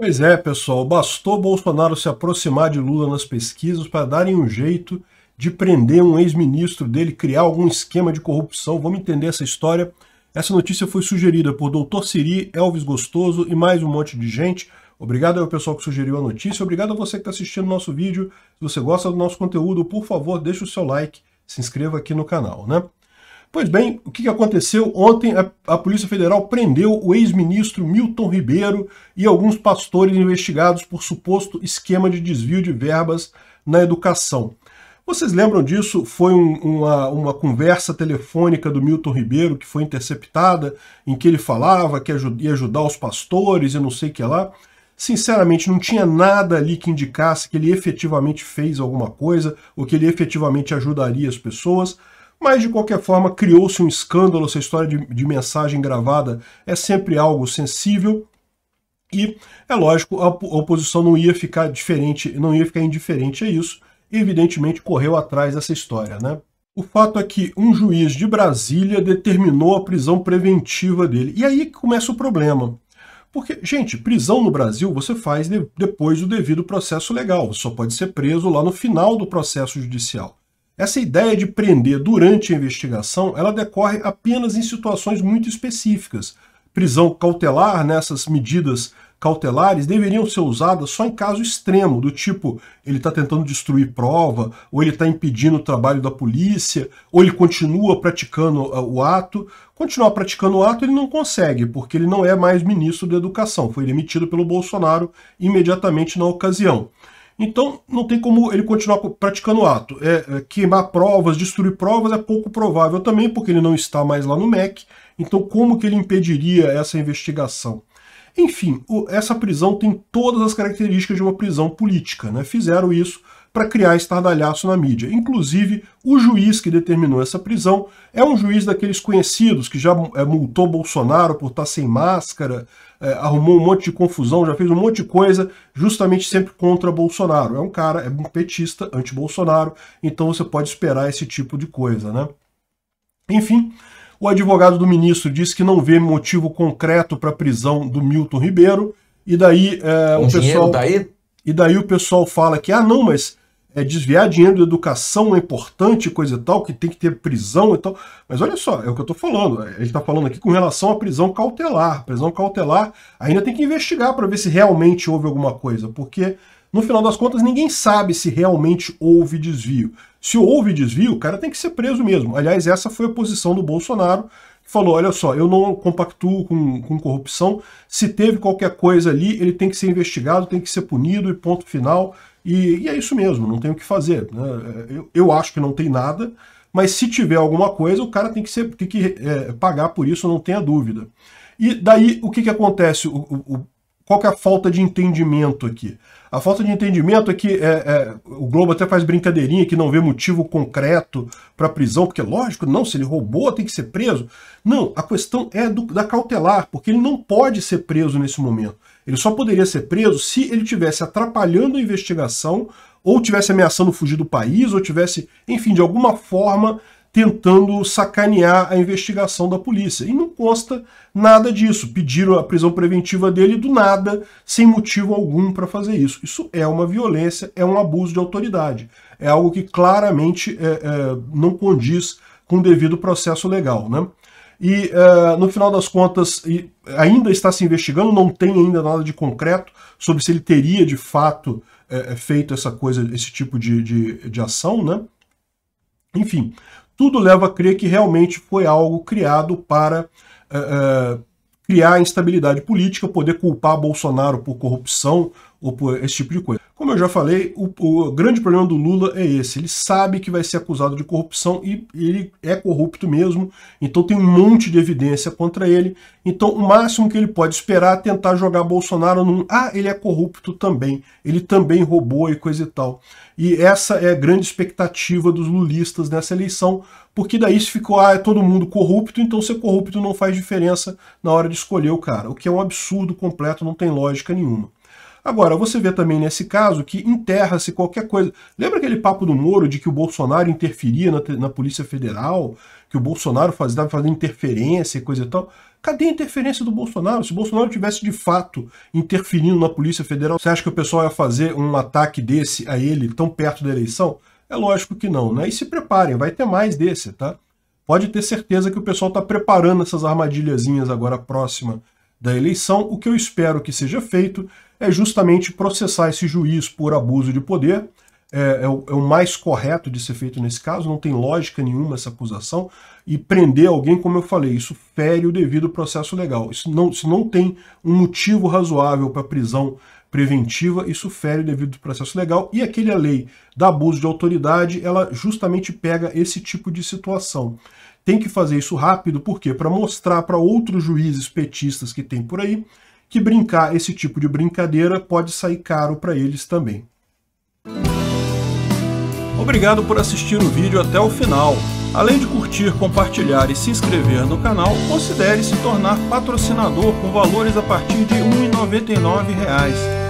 Pois é, pessoal, bastou Bolsonaro se aproximar de Lula nas pesquisas para darem um jeito de prender um ex-ministro dele, criar algum esquema de corrupção. Vamos entender essa história. Essa notícia foi sugerida por Doutor Siri, Elvis Gostoso e mais um monte de gente. Obrigado ao pessoal que sugeriu a notícia, obrigado a você que está assistindo o nosso vídeo. Se você gosta do nosso conteúdo, por favor, deixe o seu like, se inscreva aqui no canal, né? Pois bem, o que aconteceu? Ontem a, a Polícia Federal prendeu o ex-ministro Milton Ribeiro e alguns pastores investigados por suposto esquema de desvio de verbas na educação. Vocês lembram disso? Foi um, uma, uma conversa telefônica do Milton Ribeiro que foi interceptada, em que ele falava que ia ajudar os pastores e não sei o que lá. Sinceramente, não tinha nada ali que indicasse que ele efetivamente fez alguma coisa ou que ele efetivamente ajudaria as pessoas. Mas, de qualquer forma, criou-se um escândalo, essa história de, de mensagem gravada é sempre algo sensível e, é lógico, a oposição não ia ficar diferente, não ia ficar indiferente a isso, e evidentemente correu atrás dessa história, né? O fato é que um juiz de Brasília determinou a prisão preventiva dele. E aí começa o problema. Porque, gente, prisão no Brasil você faz de, depois do devido processo legal. Você só pode ser preso lá no final do processo judicial. Essa ideia de prender durante a investigação, ela decorre apenas em situações muito específicas. Prisão cautelar, nessas né, medidas cautelares deveriam ser usadas só em caso extremo, do tipo ele está tentando destruir prova, ou ele está impedindo o trabalho da polícia, ou ele continua praticando ah, o ato. Continuar praticando o ato ele não consegue, porque ele não é mais ministro da Educação, foi demitido pelo Bolsonaro imediatamente na ocasião. Então, não tem como ele continuar praticando o ato. É, é, queimar provas, destruir provas é pouco provável também, porque ele não está mais lá no MEC. Então, como que ele impediria essa investigação? Enfim, o, essa prisão tem todas as características de uma prisão política. Né? Fizeram isso para criar estardalhaço na mídia. Inclusive, o juiz que determinou essa prisão é um juiz daqueles conhecidos que já é, multou Bolsonaro por estar tá sem máscara, é, arrumou um monte de confusão, já fez um monte de coisa, justamente sempre contra Bolsonaro. É um cara, é um petista anti-Bolsonaro, então você pode esperar esse tipo de coisa, né? Enfim, o advogado do ministro disse que não vê motivo concreto para a prisão do Milton Ribeiro, e daí é, o pessoal. e daí o pessoal fala que, ah, não, mas é, desviar dinheiro da educação é importante, coisa e tal, que tem que ter prisão e tal. Mas olha só, é o que eu estou falando. Ele está falando aqui com relação à prisão cautelar. Prisão cautelar ainda tem que investigar para ver se realmente houve alguma coisa, porque no final das contas ninguém sabe se realmente houve desvio. Se houve desvio, o cara tem que ser preso mesmo. Aliás, essa foi a posição do Bolsonaro falou, olha só, eu não compactuo com, com, corrupção, se teve qualquer coisa ali, ele tem que ser investigado, tem que ser punido e ponto final. E, e é isso mesmo, não tem o que fazer. Né? É, eu, eu, acho que não tem nada, mas se tiver alguma coisa, o cara tem que, ser, tem que é, pagar por isso, não tenha dúvida. E daí o que, que acontece? O, o, qual que é a falta de entendimento aqui? A falta de entendimento é que é, é, o Globo até faz brincadeirinha que não vê motivo concreto para prisão, porque lógico, não, se ele roubou tem que ser preso. Não, a questão é do, da cautelar, porque ele não pode ser preso nesse momento. Ele só poderia ser preso se ele tivesse atrapalhando a investigação, ou tivesse ameaçando fugir do país, ou tivesse, enfim, de alguma forma tentando sacanear a investigação da polícia. E não consta nada disso. Pediram a prisão preventiva dele do nada, sem motivo algum para fazer isso. Isso é uma violência, é um abuso de autoridade. É algo que claramente é, é, não condiz com o devido processo legal. Né? E é, no final das contas, ainda está se investigando, não tem ainda nada de concreto sobre se ele teria de fato é, é, feito essa coisa, esse tipo de, de, de ação, né? Enfim, tudo leva a crer que realmente foi algo criado para uh, criar instabilidade política, poder culpar Bolsonaro por corrupção ou por esse tipo de coisa. Como eu já falei, o, o, grande problema do Lula é esse. Ele sabe que vai ser acusado de corrupção e ele é corrupto mesmo, então tem um monte de evidência contra ele. Então o máximo que ele pode esperar é tentar jogar Bolsonaro num ah, ele é corrupto também, ele também roubou e coisa e tal. E essa é a grande expectativa dos lulistas nessa eleição, porque daí se ficou, ah, é todo mundo corrupto, então ser corrupto não faz diferença na hora de escolher o cara, o que é um absurdo completo, não tem lógica nenhuma. Agora, você vê também nesse caso que enterra-se qualquer coisa. Lembra aquele papo do Moro de que o Bolsonaro interferia na, na Polícia Federal, que o Bolsonaro estava fazendo interferência e coisa e tal? Cadê a interferência do Bolsonaro? Se o Bolsonaro tivesse de fato interferindo na Polícia Federal, você acha que o pessoal ia fazer um ataque desse a ele tão perto da eleição? É lógico que não, né? E se preparem, vai ter mais desse, tá? Pode ter certeza que o pessoal está preparando essas armadilhazinhas agora próxima da eleição, o que eu espero que seja feito é justamente processar esse juiz por abuso de poder. É, é, o, é, o, mais correto de ser feito nesse caso, não tem lógica nenhuma essa acusação, e prender alguém, como eu falei, isso fere o devido processo legal. Isso não, se não tem um motivo razoável para prisão preventiva, isso fere o devido processo legal, e aquela lei da abuso de autoridade, ela justamente pega esse tipo de situação. Tem que fazer isso rápido, por quê? Para mostrar para outros juízes petistas que tem por aí que brincar esse tipo de brincadeira pode sair caro para eles também. Obrigado por assistir o vídeo até o final. Além de curtir, compartilhar e se inscrever no canal, considere se tornar patrocinador com valores a partir de R$ 1,99